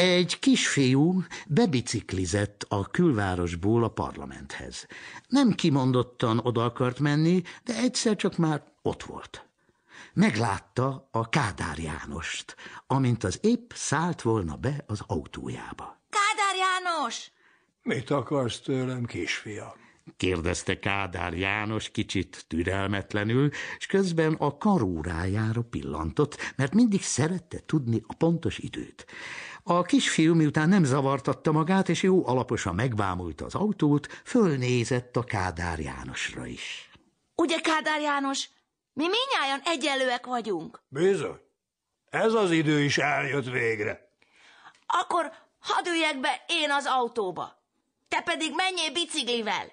Egy kisfiú bebiciklizett a külvárosból a parlamenthez. Nem kimondottan oda akart menni, de egyszer csak már ott volt. Meglátta a Kádár Jánost, amint az épp szállt volna be az autójába. Kádár János! Mit akarsz tőlem, kisfiam? kérdezte Kádár János kicsit türelmetlenül, és közben a karórájára pillantott, mert mindig szerette tudni a pontos időt. A kisfiú miután nem zavartatta magát, és jó alaposan megvámult az autót, fölnézett a Kádár Jánosra is. Ugye, Kádár János, mi minnyáján egyelőek vagyunk. Bizony. Ez az idő is eljött végre. Akkor hadd üljek be én az autóba. Te pedig menjél biciklivel.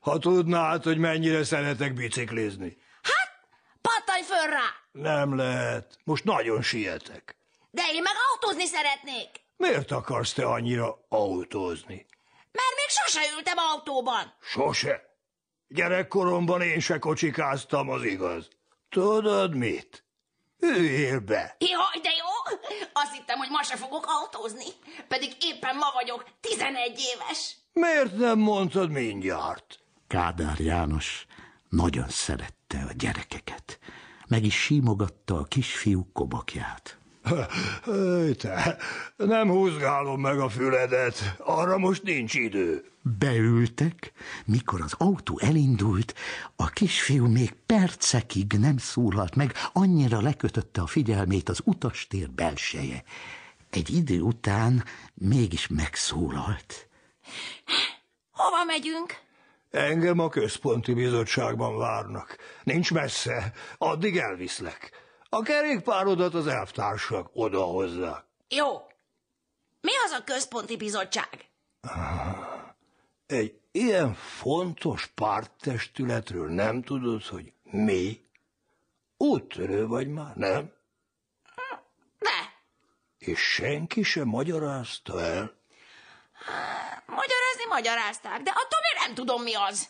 ha tudnád, hogy mennyire szeretek biciklizni. Hát, pattanj föl rá! Nem lehet. Most nagyon sietek. De én meg autózni szeretnék. Miért akarsz te annyira autózni? Mert még sose ültem autóban. Sose? Gyerekkoromban én se kocsikáztam, az igaz. Tudod mit? Üljél be! Jaj, de jó! Azt hittem, hogy ma se fogok autózni, pedig éppen ma vagyok 11 éves. Miért nem mondtad mindjárt? Kádár János nagyon szerette a gyerekeket, meg is símogatta a kisfiú kobakját. Te, nem húzgálom meg a füledet, arra most nincs idő. Beültek, mikor az autó elindult, a kisfiú még percekig nem szólalt meg, annyira lekötötte a figyelmét az utastér belseje. Egy idő után mégis megszólalt. Hova megyünk? Engem a központi bizottságban várnak. Nincs messze, addig elviszlek. A kerékpárodat az elvtársak odahozzák. Jó. Mi az a központi bizottság? Egy ilyen fontos párttestületről nem tudod, hogy mi? Úttörő vagy már, nem? De. És senki sem magyarázta el? Magyarázni magyarázták, de attól miért nem tudom, mi az.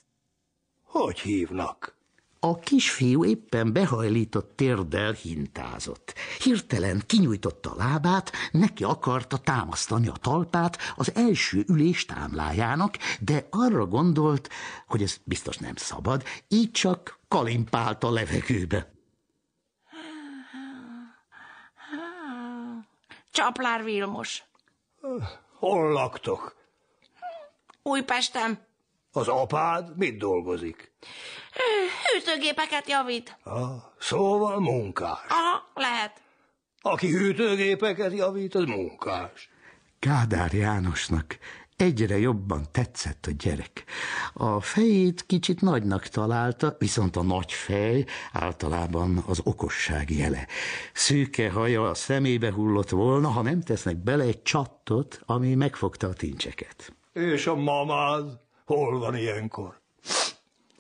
Hogy hívnak? A kisfiú éppen behajlított térdel hintázott. Hirtelen kinyújtotta a lábát, neki akarta támasztani a talpát az első ülés támlájának, de arra gondolt, hogy ez biztos nem szabad, így csak kalimpált a levegőbe. Csaplár Vilmos. Hol laktok? Újpestem. Az apád mit dolgozik? Hűtőgépeket javít. Ah, szóval munkás. Aha, lehet. Aki hűtőgépeket javít, az munkás. Kádár Jánosnak Egyre jobban tetszett a gyerek. A fejét kicsit nagynak találta, viszont a nagy fej általában az okosság jele. Szűke haja a szemébe hullott volna, ha nem tesznek bele egy csattot, ami megfogta a tincseket. És a mamád? Hol van ilyenkor?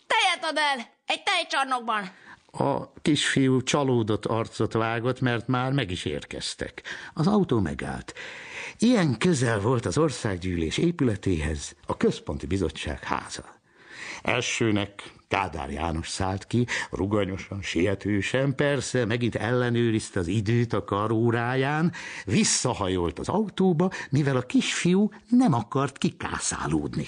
Tejet ad el! Egy tejcsarnokban! A kisfiú csalódott arcot vágott, mert már meg is érkeztek. Az autó megállt. Ilyen közel volt az országgyűlés épületéhez a központi bizottság háza. Elsőnek Kádár János szállt ki, ruganyosan, sietősen, persze, megint ellenőrizte az időt a karóráján, visszahajolt az autóba, mivel a kisfiú nem akart kikászálódni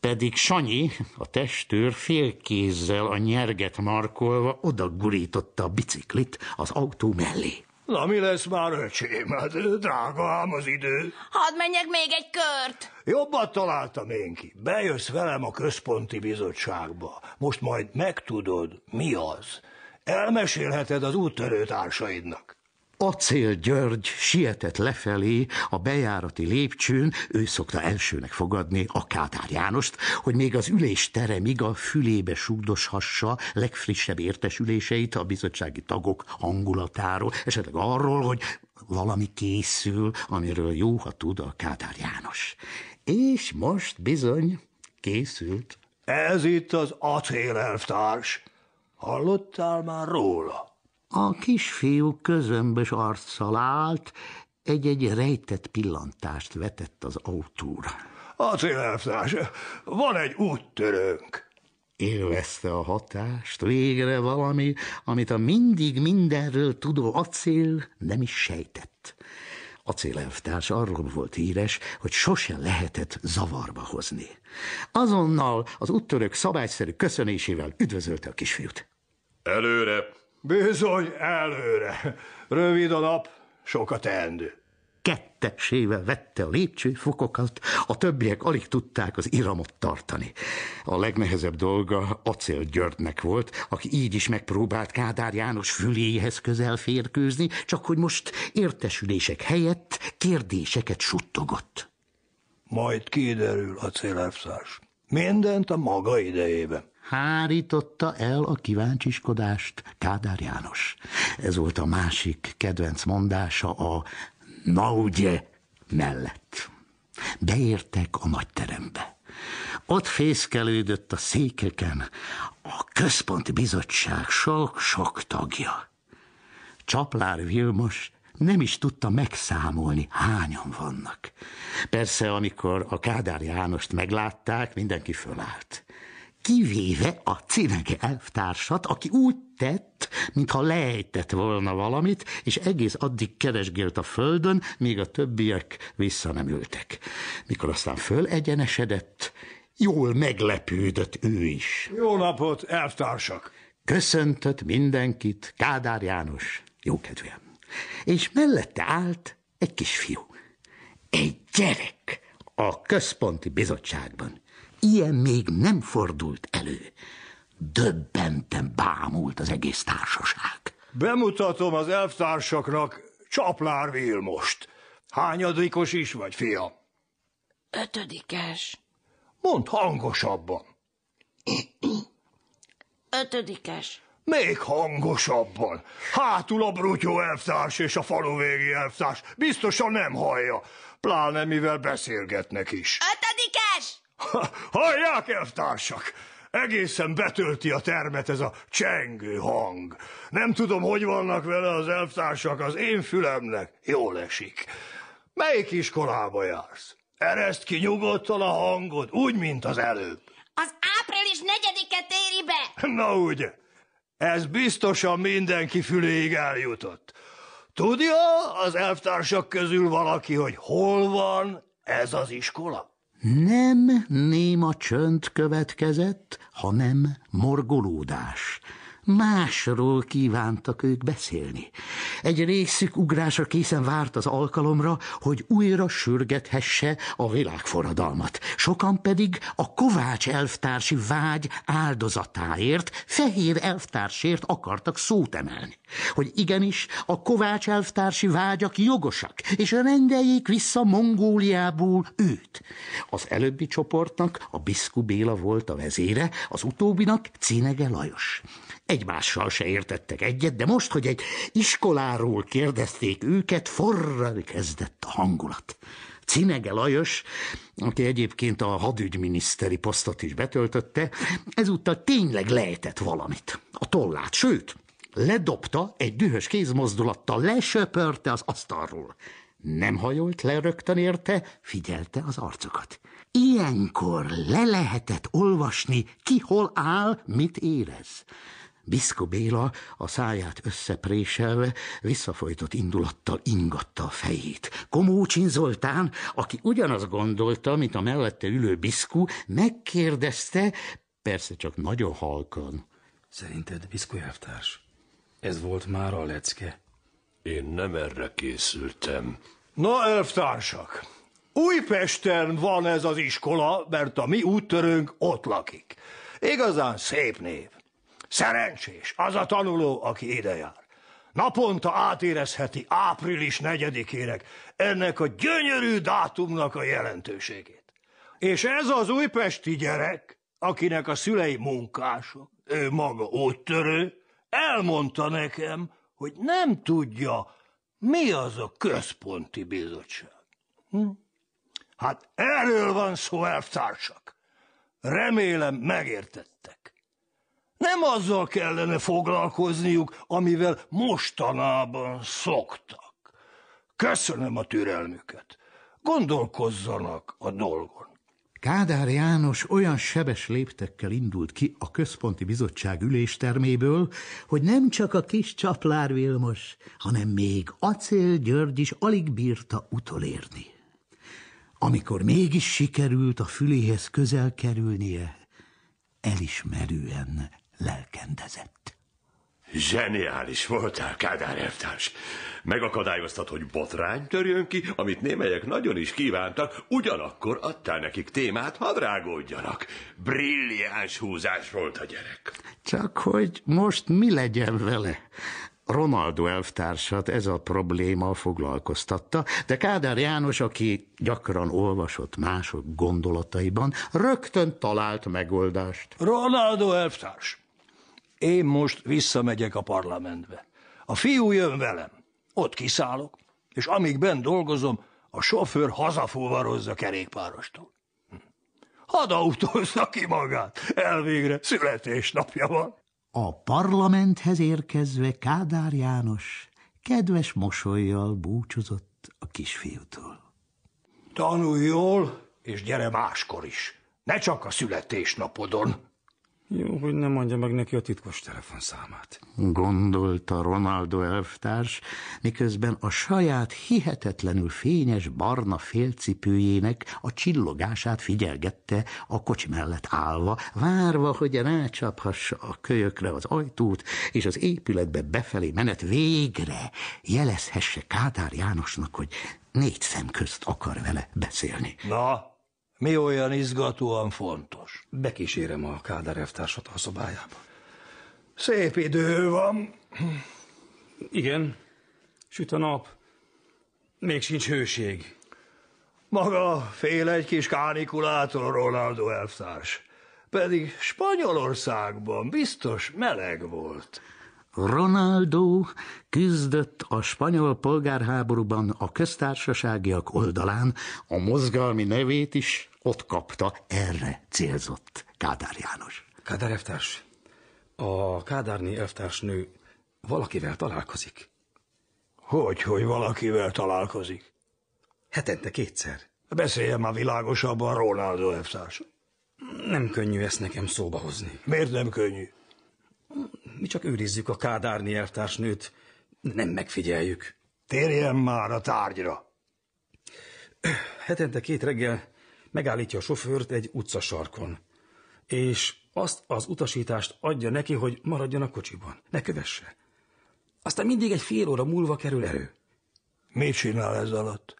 pedig Sanyi, a testőr félkézzel a nyerget markolva oda gurította a biciklit az autó mellé. Na mi lesz már, öcsém? Hát drága ám az idő. Hadd menjek még egy kört. Jobbat találtam én ki. Bejössz velem a központi bizottságba. Most majd megtudod, mi az. Elmesélheted az úttörő társaidnak. Acél György sietett lefelé a bejárati lépcsőn, ő szokta elsőnek fogadni a Kádár Jánost, hogy még az ülésteremig a fülébe sugdoshassa legfrissebb értesüléseit a bizottsági tagok hangulatáról, esetleg arról, hogy valami készül, amiről jó, ha tud a Kádár János. És most bizony készült. Ez itt az acélelvtárs. Hallottál már róla? A kisfiú közömbös arccal állt, egy-egy rejtett pillantást vetett az autóra. Acél elvtárs, van egy úttörőnk. Élvezte a hatást, végre valami, amit a mindig mindenről tudó acél nem is sejtett. Acélelvtárs arról volt híres, hogy sose lehetett zavarba hozni. Azonnal az úttörök szabályszerű köszönésével üdvözölte a kisfiút. Előre! Bizony előre. Rövid a nap, sok a teendő. Kettesével vette a lépcsőfokokat, a többiek alig tudták az iramot tartani. A legnehezebb dolga Acél Györgynek volt, aki így is megpróbált Kádár János füléhez közel férkőzni, csak hogy most értesülések helyett kérdéseket suttogott. Majd kiderül, a Efszás. Mindent a maga idejében. Hárította el a kíváncsiskodást Kádár János. Ez volt a másik kedvenc mondása a na ugye mellett. Beértek a terembe. Ott fészkelődött a székeken a központi bizottság sok-sok tagja. Csaplár Vilmos nem is tudta megszámolni, hányan vannak. Persze, amikor a Kádár Jánost meglátták, mindenki fölállt kivéve a cinege elvtársat, aki úgy tett, mintha lejtett volna valamit, és egész addig keresgélt a földön, míg a többiek vissza nem ültek. Mikor aztán fölegyenesedett, jól meglepődött ő is. Jó napot, elvtársak! Köszöntött mindenkit Kádár János, jókedvűen. És mellette állt egy kisfiú, egy gyerek a központi bizottságban. Ilyen még nem fordult elő. Döbbenten bámult az egész társaság. Bemutatom az elvtársaknak Csaplár Vilmost. Hányadikos is vagy, fia? Ötödikes. Mond hangosabban. Ötödikes. Még hangosabban. Hátul a brutyó elvtárs és a végi elvtárs. Biztosan nem hallja. Pláne mivel beszélgetnek is. Ha, hallják, elvtársak! Egészen betölti a termet ez a csengő hang. Nem tudom, hogy vannak vele az elvtársak, az én fülemnek jól esik. Melyik iskolába jársz? Ereszt ki nyugodtan a hangod, úgy, mint az előbb. Az április negyediket éri be! Na ugye, ez biztosan mindenki füléig eljutott. Tudja az elvtársak közül valaki, hogy hol van ez az iskola? Nem néma csönd következett, hanem morgolódás. Másról kívántak ők beszélni. Egy részük ugrásra készen várt az alkalomra, hogy újra sürgethesse a világforradalmat. Sokan pedig a Kovács elvtársi vágy áldozatáért, fehér elvtársért akartak szót emelni. Hogy igenis, a Kovács elvtársi vágyak jogosak, és rendeljék vissza Mongóliából őt. Az előbbi csoportnak a Biszku Béla volt a vezére, az utóbbinak Cínege Lajos. Egymással se értettek egyet, de most, hogy egy iskolá Aláról kérdezték őket, forrani kezdett a hangulat. Cinege Lajos, aki egyébként a hadügyminiszteri posztot is betöltötte, ezúttal tényleg lejtett valamit. A tollát, sőt, ledobta egy dühös kézmozdulattal, lesöpörte az asztalról. Nem hajolt le rögtön érte, figyelte az arcokat. Ilyenkor le lehetett olvasni, ki hol áll, mit érez. Biszko Béla a száját összepréselve, visszafojtott indulattal ingatta a fejét. Komócsin Zoltán, aki ugyanaz gondolta, mint a mellette ülő Biszku, megkérdezte, persze csak nagyon halkan. Szerinted, Biszkó elvtárs, ez volt már a lecke? Én nem erre készültem. Na, elvtársak, Újpesten van ez az iskola, mert a mi úttörőnk ott lakik. Igazán szép név. Szerencsés, az a tanuló, aki ide jár. Naponta átérezheti április negyedikének, ennek a gyönyörű dátumnak a jelentőségét. És ez az újpesti gyerek, akinek a szülei munkások, ő maga úttörő, elmondta nekem, hogy nem tudja, mi az a központi bizottság. Hm? Hát erről van szó, elvtársak. Remélem megértettek. Nem azzal kellene foglalkozniuk, amivel mostanában szoktak. Köszönöm a türelmüket. Gondolkozzanak a dolgon. Kádár János olyan sebes léptekkel indult ki a központi bizottság ülésterméből, hogy nem csak a kis Csaplár Vilmos, hanem még Acél György is alig bírta utolérni. Amikor mégis sikerült a füléhez közel kerülnie, elismerően lelkendezett. Zseniális voltál, Kádár elvtárs. Megakadályoztat, hogy botrány törjön ki, amit némelyek nagyon is kívántak, ugyanakkor adtál nekik témát, drágódjanak. Brilliáns húzás volt a gyerek. Csak hogy most mi legyen vele? Ronaldo elvtársat ez a probléma foglalkoztatta, de Kádár János, aki gyakran olvasott mások gondolataiban, rögtön talált megoldást. Ronaldo elvtárs, én most visszamegyek a parlamentbe. A fiú jön velem, ott kiszállok, és amíg bent dolgozom, a sofőr hazafúvarozza kerékpárostól. autózza ki magát, elvégre születésnapja van. A parlamenthez érkezve Kádár János kedves mosolyjal búcsúzott a kisfiútól. Tanulj jól, és gyere máskor is, ne csak a születésnapodon. Jó, hogy nem mondja meg neki a titkos telefonszámát. Gondolta Ronaldo elvtárs, miközben a saját hihetetlenül fényes barna félcipőjének a csillogását figyelgette a kocsi mellett állva, várva, hogy rácsaphassa a kölyökre az ajtót, és az épületbe befelé menet végre jelezhesse Kádár Jánosnak, hogy négy szem közt akar vele beszélni. Na, mi olyan izgatóan fontos? Bekísérem a Kádár elvtársat a szobájába. Szép idő van. Igen, süt a nap. Még sincs hőség. Maga fél egy kis kánikulától, Ronaldo elvtárs. Pedig Spanyolországban biztos meleg volt. Ronaldo küzdött a spanyol polgárháborúban a köztársaságiak oldalán, a mozgalmi nevét is ott kapta, erre célzott Kádár János. Kádár elvtárs, a Kádárni elvtársnő valakivel találkozik. Hogy, hogy valakivel találkozik? Hetente kétszer. Beszéljem a világosabban, Ronaldo elvtárs. Nem könnyű ezt nekem szóba hozni. Miért nem könnyű? Mi csak őrizzük a kádárni eltársnőt, nem megfigyeljük. Térjen már a tárgyra! Hetente két reggel megállítja a sofőrt egy utcasarkon, és azt az utasítást adja neki, hogy maradjon a kocsiban, ne kövesse. Aztán mindig egy fél óra múlva kerül erő. Mit csinál ez alatt?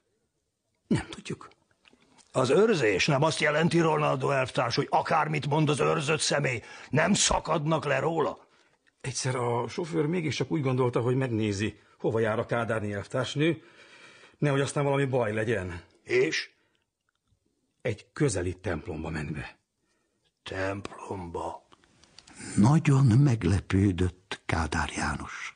Nem tudjuk. Az őrzés nem azt jelenti, Ronaldo elvtárs, hogy akármit mond az őrzött személy, nem szakadnak le róla? Egyszer a sofőr mégiscsak úgy gondolta, hogy megnézi, hova jár a Kádárni elvtársnő, nehogy aztán valami baj legyen. És? Egy közeli templomba ment be. Templomba? Nagyon meglepődött Kádár János.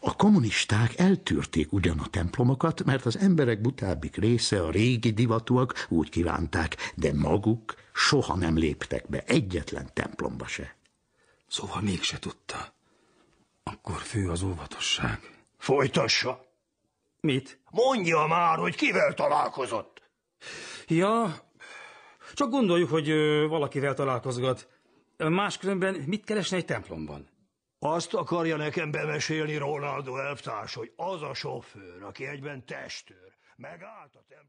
A kommunisták eltűrték ugyan a templomokat, mert az emberek butábbik része a régi divatúak úgy kívánták, de maguk soha nem léptek be egyetlen templomba se. Szóval mégse tudta. Akkor fő az óvatosság. Folytassa! Mit? Mondja már, hogy kivel találkozott! Ja, csak gondoljuk, hogy valakivel találkozgat. Máskülönben mit keresne egy templomban? Azt akarja nekem bemesélni Ronaldo elvtárs, hogy az a sofőr, aki egyben testőr, megállt a templom...